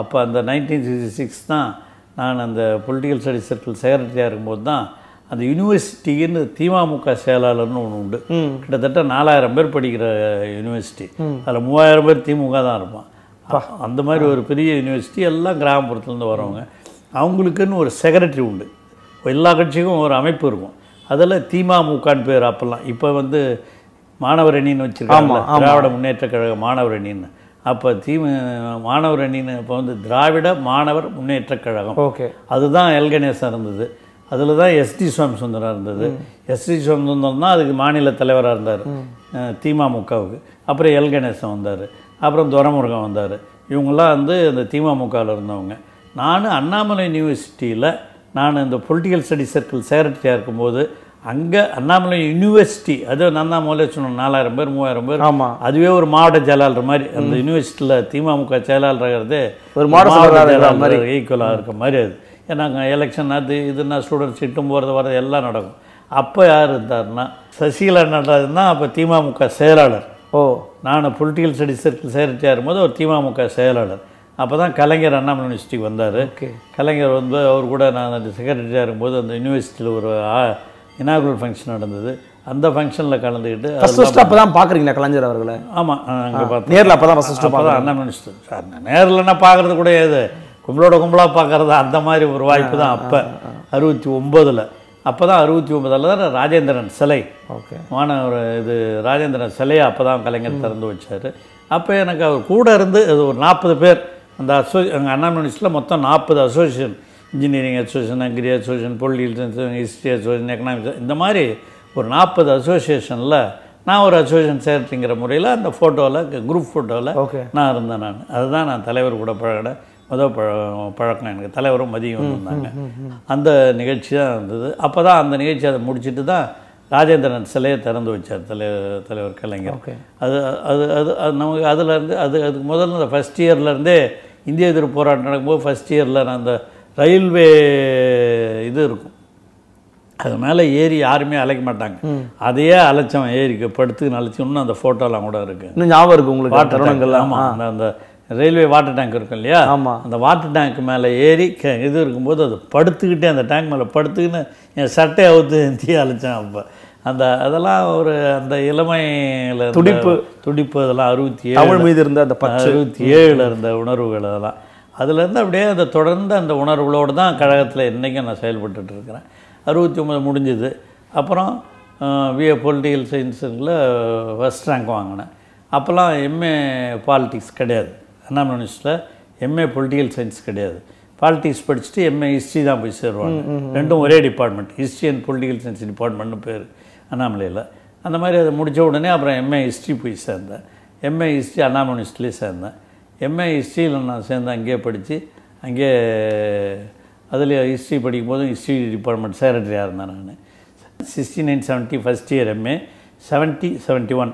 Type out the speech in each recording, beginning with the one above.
அப்போ அந்த nineteen sixty six தான் நான் அந்த பொலிட்டிக்கல் ஸ்டடிஸ் சர்க்கிள் செக்ரட்டரியாக இருக்கும்போது தான் அந்த யூனிவர்சிட்டின்னு திமுக செயலாளர்னு ஒன்று உண்டு கிட்டத்தட்ட நாலாயிரம் பேர் படிக்கிற யூனிவர்சிட்டி அதில் மூவாயிரம் பேர் திமுக தான் இருப்பான் அந்த மாதிரி ஒரு பெரிய யூனிவர்சிட்டி எல்லாம் கிராமப்புறத்துலேருந்து வரவங்க அவங்களுக்குன்னு ஒரு செக்ரட்டரி உண்டு எல்லா கட்சிக்கும் ஒரு அமைப்பு இருக்கும் அதில் திமுகன்னு பேர் அப்போல்லாம் இப்போ வந்து மாணவர் அணின்னு வச்சுருக்காங்க திராவிட முன்னேற்ற கழக மாணவர் அணின்னு அப்போ தீமு மாணவர் அணின்னு இப்போ வந்து திராவிட மாணவர் முன்னேற்றக் கழகம் ஓகே அதுதான் எல்கணேசன் இருந்தது அதில் தான் எஸ்டி சுவாமி சுந்தரம் இருந்தது எஸ்டி சுவாமி சுந்தரம் தான் அதுக்கு மாநில தலைவராக இருந்தார் திமுகவுக்கு அப்புறம் எல் கணேசன் வந்தார் அப்புறம் துரமுருகன் வந்தார் இவங்களாம் வந்து அந்த திமுகவில் இருந்தவங்க நான் அண்ணாமலை யூனிவர்சிட்டியில் நான் இந்த பொலிட்டிக்கல் ஸ்டடி சர்க்கிள் செக்ரட்டரியாக இருக்கும்போது அங்கே அண்ணாமலை யூனிவர்சிட்டி அது நான் தான் சொன்னோம் நாலாயிரம் பேர் மூவாயிரம் பேர் ஆமாம் அதுவே ஒரு மாவட்ட செயலாளர் மாதிரி அந்த யூனிவர்சிட்டியில் திமுக செயலாளர்ங்கிறது ஒரு மாவட்ட மாதிரி ஈக்குவலாக இருக்க மாதிரி அது ஏன்னா எலெக்ஷன் அது இதுனா ஸ்டூடெண்ட்ஸ் இட்டும் போகிறது வர்றது எல்லாம் நடக்கும் அப்போ யார் இருந்தார்னா சசிகலா நடந்ததுன்னா அப்போ திமுக செயலாளர் ஓ நான் பொலிட்டிக்கல் ஸ்டடிஸ் சர்க்கிள் செயற்கையாக இருக்கும்போது ஒரு திமுக செயலாளர் அப்போ தான் கலைஞர் அண்ணாமலை யூனிவர்சிட்டிக்கு வந்தார் கலைஞர் வந்து அவர் கூட நான் அந்த செக்ரட்டரியாக இருக்கும்போது அந்த யூனிவர்சிட்டியில் ஒரு இனாகுரல் ஃபங்க்ஷன் நடந்தது அந்த ஃபங்க்ஷனில் கலந்துக்கிட்டு ஃபஸ்ட் ஃபஸ்ட் அப்போ தான் பார்க்குறீங்களா கலைஞர் அவர்களை ஆமாம் அங்கே பார்த்து நேரில் அப்போ தான் ஃபஸ்ட் அப்போ தான் அண்ணன் மினிஸ்டர் சார் என்ன பார்க்குறது கூட இது கும்பலோட கும்பலாக பார்க்குறது அந்த மாதிரி ஒரு வாய்ப்பு தான் அப்போ அறுபத்தி ஒம்போதில் அப்போ தான் அறுபத்தி ஒம்பதில் தான் ராஜேந்திரன் சிலை ஓகே மாணவர் இது ராஜேந்திரன் சிலையை அப்போ தான் கலைஞர் திறந்து வச்சார் அப்போ எனக்கு அவர் கூட இருந்து அது ஒரு நாற்பது பேர் அந்த அசோ எங்கள் அண்ணா மினிஸ்டரில் மொத்தம் நாற்பது association engineering association agri association political science history association economics இந்த மாதிரி ஒரு நாற்பது அசோசியேஷனில் நான் ஒரு அசோசியேஷன் சேர்த்துங்கிற முறையில் அந்த ஃபோட்டோவில் குரூப் ஃபோட்டோவில் நான் இருந்தேன் நான் அதுதான் நான் தலைவர் கூட பழகிட முதல் பழ பழக்கம் எனக்கு தலைவரும் மதியம் இருந்தாங்க அந்த நிகழ்ச்சி தான் இருந்தது அப்போ தான் அந்த நிகழ்ச்சி அதை முடிச்சுட்டு தான் ராஜேந்திரன் சிலையை திறந்து வச்சார் தலைவர் தலைவர் கலைஞர் அது அது அது அது நமக்கு அதுலேருந்து அது அதுக்கு முதல்ல அந்த ஃபஸ்ட் இயர்லேருந்தே இந்திய எதிர்ப்பு போராட்டம் நடக்கும்போது ஃபஸ்ட் இயரில் நான் அந்த ரயில்வே இது இருக்கும் அது மேலே ஏறி யாருமே அலைக்க மாட்டாங்க அதையே அலைச்சவன் ஏறிக்க படுத்து அலைச்சி அந்த ஃபோட்டோலாம் கூட இருக்குது இன்னும் ஞாபகம் இருக்குது உங்களுக்கு வாட்டர் ஆமாம் அந்த அந்த ரயில்வே வாட்டர் டேங்க் இருக்கும் இல்லையா ஆமாம் அந்த வாட்டர் டேங்க் மேலே ஏறி இது இருக்கும்போது அது படுத்துக்கிட்டே அந்த டேங்க் மேலே படுத்துக்கின்னு என் சட்டையை அவுத்து தீ அப்போ அந்த அதெல்லாம் ஒரு அந்த இளமையில் துடிப்பு துடிப்பு அதெல்லாம் அறுபத்தி ஏழு மீது இருந்த அந்த அறுபத்தி ஏழில் இருந்த உணர்வுகள் அதெல்லாம் அதுலேருந்து அப்படியே அதை தொடர்ந்து அந்த உணர்வுகளோடு தான் கழகத்தில் இன்றைக்கும் நான் செயல்பட்டுருக்கிறேன் அறுபத்தி ஒம்பது முடிஞ்சுது அப்புறம் பிஏ பொலிட்டிக்கல் சயின்ஸுங்கில் ஃபஸ்ட் ரேங்க் வாங்கினேன் அப்போல்லாம் எம்ஏ பாலிட்டிக்ஸ் கிடையாது அண்ணா யூனிவர்சிட்டியில் எம்ஏ பொலிட்டிக்கல் சயின்ஸ் கிடையாது பாலிட்டிக்ஸ் படிச்சுட்டு எம்ஏ ஹிஸ்ட்ரி தான் போய் சேருவாங்க ரெண்டும் ஒரே department history and political science டிபார்ட்மெண்ட்னு பேர் அண்ணாமலையில் அந்த மாதிரி அதை முடித்த உடனே அப்புறம் எம்ஏ ஹிஸ்ட்ரி போய் சேர்ந்தேன் எம்ஏ ஹிஸ்ட்ரி அண்ணா யூனிவர்சிட்டிலே சேர்ந்தேன் எம்ஏ ஹிஸ்ட்ரியில் நான் சேர்ந்து அங்கேயே படித்து அங்கே அதில் ஹிஸ்ட்ரி படிக்கும் போதும் ஹிஸ்ட்ரி டிபார்ட்மெண்ட் செக்ரட்டரியாக இருந்தேன் நான் sixty nine seventy first year MA seventy seventy one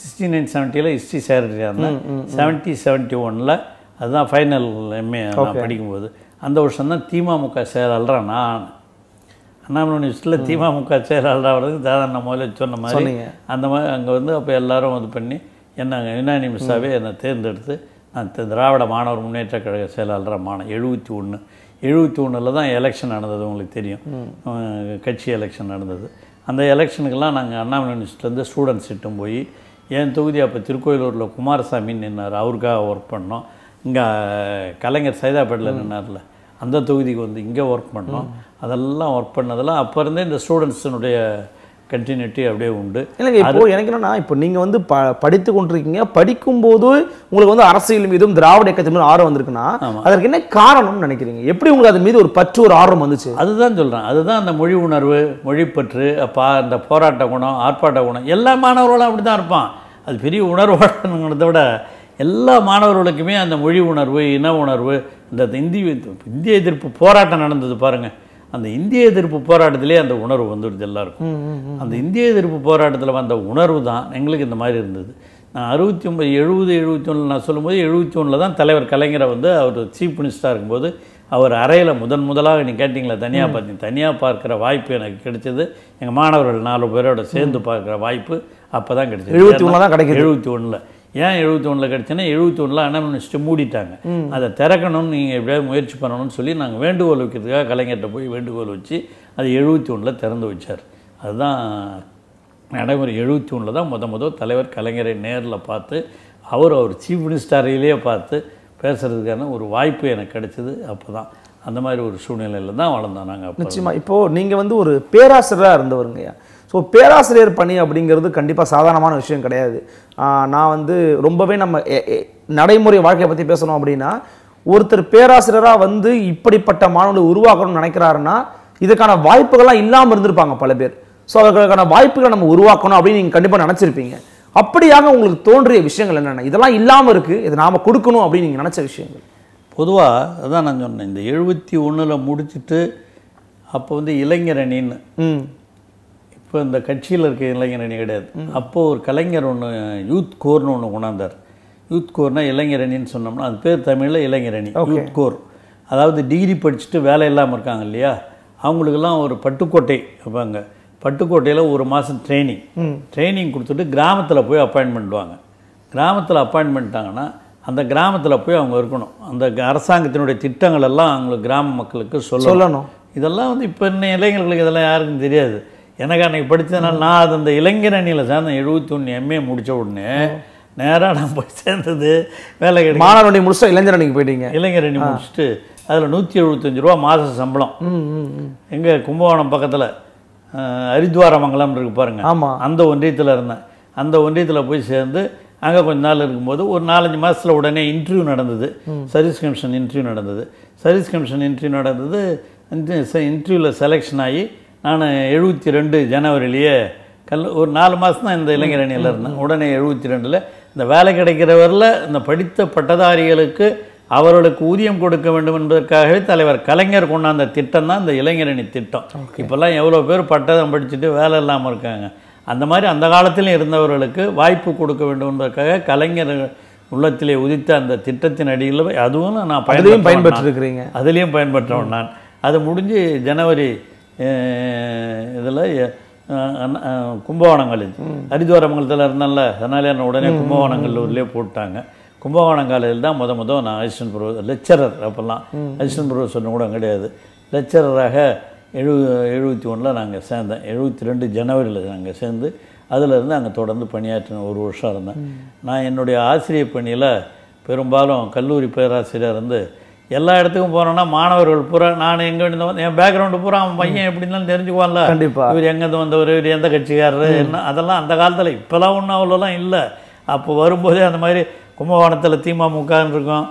sixty nine செவன்ட்டியில் ஹிஸ்ட்ரி செக்ரட்டரியாக இருந்தேன் செவன்ட்டி செவன்ட்டி ஒனில் அதுதான் ஃபைனல் எம்ஏ நான் படிக்கும்போது அந்த வருஷம் தான் திமுக செயலாளராக நான் அண்ணாமலை யூனிவர்சிட்டியில் திமுக செயலாளராகிறதுக்கு தான் நான் முதல்ல சொன்ன மாதிரி அந்த மாதிரி அங்கே வந்து அப்போ எல்லோரும் இது பண்ணி என்னங்க யுனானிமிஸாகவே என்னை தேர்ந்தெடுத்து திராவிட மாணவர் முன்னேற்ற கழக செயலாளராக மாணவன் எழுபத்தி ஒன்று எழுபத்தி ஒன்றில் தான் எலெக்ஷன் நடந்தது உங்களுக்கு தெரியும் கட்சி எலெக்ஷன் நடந்தது அந்த எலெக்ஷனுக்கெல்லாம் நாங்கள் அண்ணா யூனிவர்சிட்டிலேருந்து ஸ்டூடெண்ட்ஸ் இட்டும் போய் என் தொகுதி அப்போ திருக்கோயிலூரில் குமாரசாமி நின்னார் அவருக்காக ஒர்க் பண்ணோம் இங்கே கலைஞர் சைதாப்பேட்டில் நின்னார்ல அந்த தொகுதிக்கு வந்து இங்கே ஒர்க் பண்ணோம் அதெல்லாம் ஒர்க் பண்ணதெல்லாம் அப்போ இருந்தே இந்த ஸ்டூடெண்ட்ஸினுடைய கண்டினியூட்டி அப்படியே உண்டு இல்லைங்க இப்போ எனக்கு என்னன்னா இப்போ நீங்கள் வந்து ப படித்து கொண்டிருக்கீங்க படிக்கும்போது உங்களுக்கு வந்து அரசியல் மீதும் திராவிட இயக்கத்தின் மீதும் ஆர்வம் வந்திருக்குன்னா அதற்கு என்ன காரணம்னு நினைக்கிறீங்க எப்படி உங்களுக்கு அது மீது ஒரு பற்று ஒரு ஆர்வம் வந்துச்சு அதுதான் சொல்கிறேன் அதுதான் அந்த மொழி உணர்வு மொழி பற்று அப்பா அந்த போராட்ட குணம் ஆர்ப்பாட்ட குணம் எல்லா மாணவர்களும் அப்படி தான் இருப்பான் அது பெரிய உணர்வோடங்கிறத விட எல்லா மாணவர்களுக்குமே அந்த மொழி உணர்வு இன உணர்வு இந்த இந்தி இந்திய எதிர்ப்பு போராட்டம் நடந்தது பாருங்கள் அந்த இந்திய எதிர்ப்பு போராட்டத்திலே அந்த உணர்வு வந்துடுது எல்லாருக்கும் அந்த இந்திய எதிர்ப்பு போராட்டத்தில் வந்த உணர்வு தான் எங்களுக்கு இந்த மாதிரி இருந்தது நான் அறுபத்தி ஒம்பது எழுபது எழுபத்தி ஒன்றில் நான் சொல்லும்போது எழுபத்தி ஒன்றில் தான் தலைவர் கலைஞரை வந்து அவர் சீஃப் மினிஸ்டராக இருக்கும்போது அவர் அறையில் முதன் முதலாக நீ கேட்டிங்களா தனியாக பார்த்தீங்க தனியாக பார்க்குற வாய்ப்பு எனக்கு கிடைச்சது எங்கள் மாணவர்கள் நாலு பேரோட சேர்ந்து பார்க்குற வாய்ப்பு அப்போ தான் கிடைச்சது எழுபத்தி ஒன்று தான் கிடைக்கும் எழுபத்தி ஒன்றில் ஏன் எழுபத்தொன்னில் கிடச்சுன்னா எழுபத்தொன்னில் அனமினிஸ்ட்டு மூடிட்டாங்க அதை திறக்கணும்னு நீங்கள் எப்படியாவது முயற்சி பண்ணணும்னு சொல்லி நாங்கள் வேண்டுகோள் வைக்கிறதுக்காக கலைஞர்கிட்ட போய் வேண்டுகோள் வச்சு அது எழுபத்தி ஒன்றில் திறந்து வச்சார் அதுதான் நடைமுறை எழுபத்தி ஒன்றில் தான் முத முதல் தலைவர் கலைஞரை நேரில் பார்த்து அவர் அவர் சீஃப் மினிஸ்டரையிலேயே பார்த்து பேசுகிறதுக்கான ஒரு வாய்ப்பு எனக்கு கிடைச்சிது அப்போ தான் அந்த மாதிரி ஒரு சூழ்நிலையில் தான் வளர்ந்தோம் நாங்கள் நிச்சயமாக இப்போது நீங்கள் வந்து ஒரு பேராசிரியராக இருந்தவருங்கய்யா ஸோ பேராசிரியர் பணி அப்படிங்கிறது கண்டிப்பாக சாதாரணமான விஷயம் கிடையாது நான் வந்து ரொம்பவே நம்ம நடைமுறை வாழ்க்கையை பற்றி பேசணும் அப்படின்னா ஒருத்தர் பேராசிரியராக வந்து இப்படிப்பட்ட மாணவர்களை உருவாக்கணும்னு நினைக்கிறாருன்னா இதுக்கான வாய்ப்புகள்லாம் இல்லாமல் இருந்திருப்பாங்க பல பேர் ஸோ அவர்களுக்கான வாய்ப்புகளை நம்ம உருவாக்கணும் அப்படின்னு நீங்கள் கண்டிப்பாக நினச்சிருப்பீங்க அப்படியாக உங்களுக்கு தோன்றிய விஷயங்கள் என்னென்ன இதெல்லாம் இல்லாமல் இருக்குது இதை நாம் கொடுக்கணும் அப்படின்னு நீங்கள் நினச்ச விஷயங்கள் பொதுவாக அதான் நான் சொன்னேன் இந்த எழுபத்தி ஒன்றில் முடிச்சுட்டு அப்போ வந்து இளைஞரணின்னு இப்போ இந்த கட்சியில் இருக்க இளைஞரணி கிடையாது அப்போது ஒரு கலைஞர் ஒன்று யூத் கோர்னு ஒன்று கொண்டாந்தார் யூத் கோர்னால் இளைஞரணின்னு சொன்னோம்னா அது பேர் தமிழில் இளைஞரணி யூத் கோர் அதாவது டிகிரி படிச்சுட்டு வேலை இல்லாமல் இருக்காங்க இல்லையா அவங்களுக்கெல்லாம் ஒரு பட்டுக்கோட்டை வைப்பாங்க பட்டுக்கோட்டையில் ஒரு மாதம் ட்ரைனிங் ட்ரைனிங் கொடுத்துட்டு கிராமத்தில் போய் அப்பாயின்மெண்ட் கிராமத்தில் அப்பாயின்மெண்ட்டாங்கன்னா அந்த கிராமத்தில் போய் அவங்க இருக்கணும் அந்த அரசாங்கத்தினுடைய திட்டங்கள் எல்லாம் அவங்களுக்கு கிராம மக்களுக்கு சொல்லணும் இதெல்லாம் வந்து இப்போ இன்னும் இளைஞர்களுக்கு இதெல்லாம் யாருக்கும் தெரியாது எனக்கு அன்றைக்கி படித்ததுனால நான் அது அந்த இளைஞர் அணியில் சேர்ந்த எழுபத்தி ஒன்று எம்ஏ முடித்த உடனே நேராக நான் போய் சேர்ந்தது வேலை கிடைக்கும் மாணவர் அணி முடிச்சா இளைஞர் அணிக்கு போயிட்டீங்க இளைஞர் அணி முடிச்சுட்டு அதில் நூற்றி எழுபத்தஞ்சு ரூபா மாத சம்பளம் எங்கே கும்பகோணம் பக்கத்தில் ஹரித்வாரமங்கலம் இருக்கு பாருங்க ஆமாம் அந்த ஒன்றியத்தில் இருந்தேன் அந்த ஒன்றியத்தில் போய் சேர்ந்து அங்கே கொஞ்ச நாள் இருக்கும்போது ஒரு நாலஞ்சு மாதத்தில் உடனே இன்டர்வியூ நடந்தது சர்வீஸ் கமிஷன் இன்டர்வியூ நடந்தது சர்வீஸ் கமிஷன் இன்டர்வியூ நடந்தது இன்டர்வியூவில் செலெக்ஷன் ஆகி நான் எழுபத்தி ரெண்டு ஜனவரிலேயே கல் ஒரு நாலு மாதம் தான் இந்த இளைஞர் அணியில் இருந்தேன் உடனே எழுபத்தி ரெண்டில் இந்த வேலை கிடைக்கிறவரில் இந்த படித்த பட்டதாரிகளுக்கு அவர்களுக்கு ஊதியம் கொடுக்க வேண்டும் என்பதற்காகவே தலைவர் கலைஞர் கொண்டாந்த திட்டம் தான் இந்த இளைஞரணி திட்டம் இப்போல்லாம் எவ்வளோ பேர் பட்டதம் படிச்சுட்டு வேலை இல்லாமல் இருக்காங்க அந்த மாதிரி அந்த காலத்திலும் இருந்தவர்களுக்கு வாய்ப்பு கொடுக்க வேண்டும் என்பதற்காக கலைஞர் உள்ளத்திலே உதித்த அந்த திட்டத்தின் அடியில் அதுவும் நான் பயன்படுத்திருக்கிறீங்க அதுலேயும் பயன்பற்றவன் நான் அது முடிஞ்சு ஜனவரி இதில் கும்பகோணங்களில் ஹரித்வாரமங்கலத்தில் இருந்தேன்ல அதனால என்ன உடனே கும்பகோணங்கள்லூர்லேயே போட்டாங்க கும்பகோணம் காலையில் தான் முத முத நான் அசிஸ்டன்ட் ப்ரொஃபஸர் லெக்சரர் அப்போல்லாம் அசிஸ்டன்ட் ப்ரொஃபஸர்னு கூட கிடையாது லெக்சரராக எழு எழுபத்தி ஒன்றில் நாங்கள் சேர்ந்தேன் எழுபத்தி ரெண்டு ஜனவரியில் நாங்கள் சேர்ந்து அதிலிருந்து அங்கே தொடர்ந்து பணியாற்றின ஒரு வருஷம் இருந்தேன் நான் என்னுடைய ஆசிரியர் பணியில் பெரும்பாலும் கல்லூரி பேராசிரியர் இருந்து எல்லா இடத்துக்கும் போனோம்னா மாணவர்கள் பூரா நான் எங்கே இருந்து என் பேக்ரவுண்டு பூரா அவன் பையன் எப்படி இருந்தாலும் தெரிஞ்சுக்குவான்ல கண்டிப்பாக இவர் எங்கேருந்து வந்தவர் இவர் எந்த கட்சிக்காரர் என்ன அதெல்லாம் அந்த காலத்தில் இப்போலாம் ஒன்றும் அவ்வளோலாம் இல்லை அப்போ வரும்போதே அந்த மாதிரி கும்பகோணத்தில் திமுகன்னு இருக்கும்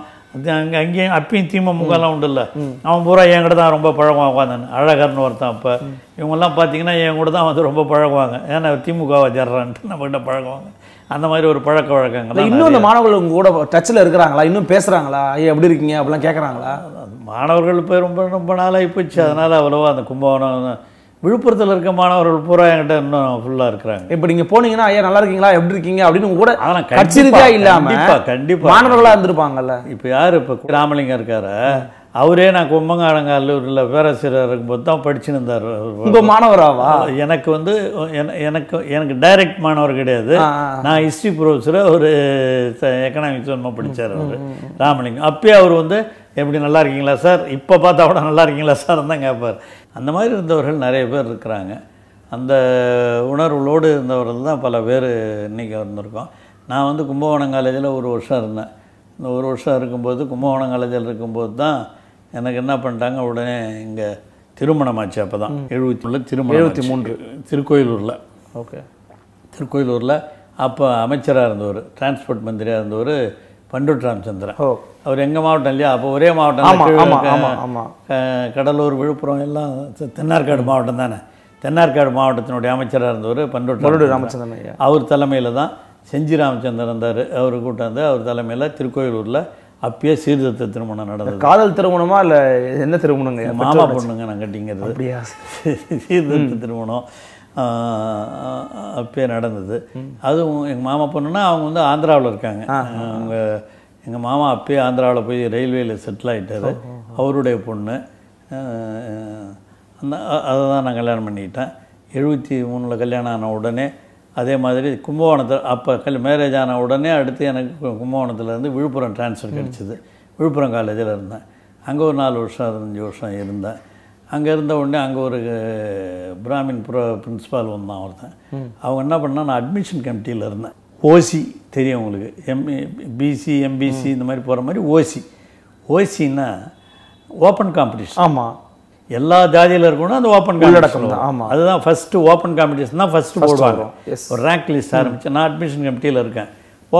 அங்கே அங்கேயும் அப்பயும் திமுகலாம் உண்டுல்ல அவன் பூரா என் கூட தான் ரொம்ப பழகுவாங்க உட்காந்தான் அழகர்னு ஒருத்தன் அப்போ இவங்கெல்லாம் பார்த்தீங்கன்னா என் கூட தான் வந்து ரொம்ப பழகுவாங்க ஏன்னா திமுகவை ஜர்றான்ட்டு கிட்ட பழகுவாங்க அந்த மாதிரி ஒரு பழக்க வழக்கங்கள் இன்னும் இந்த மாணவர்கள் உங்கள் கூட டச்சில் இருக்கிறாங்களா இன்னும் பேசுகிறாங்களா ஐயா எப்படி இருக்கீங்க அப்படிலாம் கேட்குறாங்களா மாணவர்கள் இப்போ ரொம்ப ரொம்ப நாளாகி போச்சு அதனால் அவ்வளோவா அந்த கும்பகோணம் விழுப்புரத்தில் இருக்க மாணவர்கள் பூரா என்கிட்ட இன்னும் ஃபுல்லாக இருக்கிறாங்க இப்போ நீங்கள் போனீங்கன்னா ஐயா நல்லா இருக்கீங்களா எப்படி இருக்கீங்க அப்படின்னு கூட அதெல்லாம் கட்சி இல்லாமல் இப்போ கண்டிப்பாக மாணவர்களாக இருந்திருப்பாங்கல்ல இப்போ யார் இப்போ ராமலிங்கம் இருக்காரு அவரே நான் கும்பங்காடங்க அல்லூரில் பேராசிரியர் இருக்கும்போது தான் படிச்சுன்னு இருந்தார் உங்கள் மாணவராவா எனக்கு வந்து எனக்கு எனக்கு டைரக்ட் மாணவர் கிடையாது நான் ஹிஸ்ட்ரி ப்ரொஃபஸர் ஒரு எக்கனாமிக்ஸ் ஒன்றுமா படித்தார் அவர் ராமலிங்கம் அப்பயே அவர் வந்து எப்படி நல்லா இருக்கீங்களா சார் இப்போ பார்த்தா கூட நல்லா இருக்கீங்களா சார் தான் கேட்பார் அந்த மாதிரி இருந்தவர்கள் நிறைய பேர் இருக்கிறாங்க அந்த உணர்வுகளோடு இருந்தவர்கள் தான் பல பேர் இன்றைக்கி வந்திருக்கோம் நான் வந்து கும்பகோணம் காலேஜில் ஒரு வருஷம் இருந்தேன் இந்த ஒரு வருஷம் இருக்கும்போது கும்பகோணம் காலேஜில் இருக்கும்போது தான் எனக்கு என்ன பண்ணிட்டாங்க உடனே இங்கே திருமணம் ஆச்சு அப்போ தான் எழுபத்தி மூணு திருமணம் எழுபத்தி மூன்று திருக்கோயிலூரில் ஓகே திருக்கோயிலூரில் அப்போ அமைச்சராக இருந்தவர் டிரான்ஸ்போர்ட் மந்திரியாக இருந்தவர் பண்டூட் ராமச்சந்திரன் அவர் எங்கள் மாவட்டம் இல்லையா அப்போ ஒரே மாவட்டம் கடலூர் விழுப்புரம் எல்லாம் தென்னார்காடு மாவட்டம் தானே தென்னார்காடு மாவட்டத்தினுடைய அமைச்சராக இருந்தவர் பண்டூட் ராமச்சந்திரன் அவர் தலைமையில் தான் செஞ்சி ராமச்சந்திரன் இருந்தார் அவர் கூட்டாந்து அவர் தலைமையில் திருக்கோயிலூரில் அப்பயே சீர்திருத்த திருமணம் நடந்தது காதல் திருமணமா இல்லை என்ன திருமணங்க மாமா பொண்ணுங்க நான் கட்டிங்கிறது சீர்திருத்த திருமணம் அப்பயே நடந்தது அதுவும் எங்கள் மாமா பொண்ணுன்னா அவங்க வந்து ஆந்திராவில் இருக்காங்க அவங்க எங்கள் மாமா அப்பயே ஆந்திராவில் போய் ரயில்வேயில் செட்டில் ஆகிட்டார் அவருடைய பொண்ணு அந்த அதை தான் நான் கல்யாணம் பண்ணிக்கிட்டேன் எழுபத்தி மூணில் கல்யாணம் ஆன உடனே அதே மாதிரி கும்பகோணத்தில் அப்போ கல் மேரேஜ் ஆன உடனே அடுத்து எனக்கு கும்பகோணத்துலேருந்து விழுப்புரம் டிரான்ஸ்ஃபர் கிடச்சிது விழுப்புரம் காலேஜில் இருந்தேன் அங்கே ஒரு நாலு வருஷம் அஞ்சு வருஷம் இருந்தேன் அங்கே இருந்த உடனே அங்கே ஒரு பிராமின் ப்ரோ பிரின்ஸிபால் வந்தான் ஒருத்தன் அவங்க என்ன பண்ணால் நான் அட்மிஷன் கமிட்டியில் இருந்தேன் ஓசி தெரியும் உங்களுக்கு எம்ஏ பிசி எம்பிசி இந்த மாதிரி போகிற மாதிரி ஓசி ஓசின்னா ஓப்பன் காம்படிஷன் ஆமாம் எல்லா ஜாதியில் இருக்கணும் அந்த ஓப்பன் காம்படிஷன் ஆமாம் அதுதான் ஃபஸ்ட்டு ஓப்பன் காம்படிஷன் தான் ஃபஸ்ட்டு போடுவாங்க ஒரு ரேங்க் லிஸ்ட் ஆரம்பித்தேன் நான் அட்மிஷன் கமிட்டியில் இருக்கேன்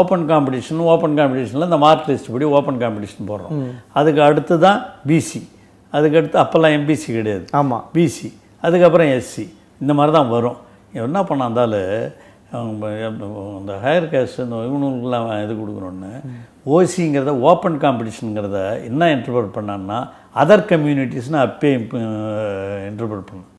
ஓப்பன் காம்படிஷன் ஓப்பன் காம்படிஷனில் இந்த மார்க் லிஸ்ட் படி ஓப்பன் காம்படிஷன் போடுறோம் அதுக்கு அடுத்து தான் பிசி அதுக்கடுத்து அப்போல்லாம் எம்பிசி கிடையாது ஆமாம் பிசி அதுக்கப்புறம் எஸ்சி இந்த மாதிரி தான் வரும் என்ன இருந்தாலும் இந்த ஹையர் கேஸ்ட் இந்த இவனுங்களுக்குலாம் இது கொடுக்குறோன்னு ஓசிங்கிறத ஓப்பன் காம்படிஷனுங்கிறத என்ன இன்டர்பிரட் பண்ணான்னா அதர் கம்யூனிட்டிஸ்னு அப்பயே இன்டர்பிரட் பண்ணும்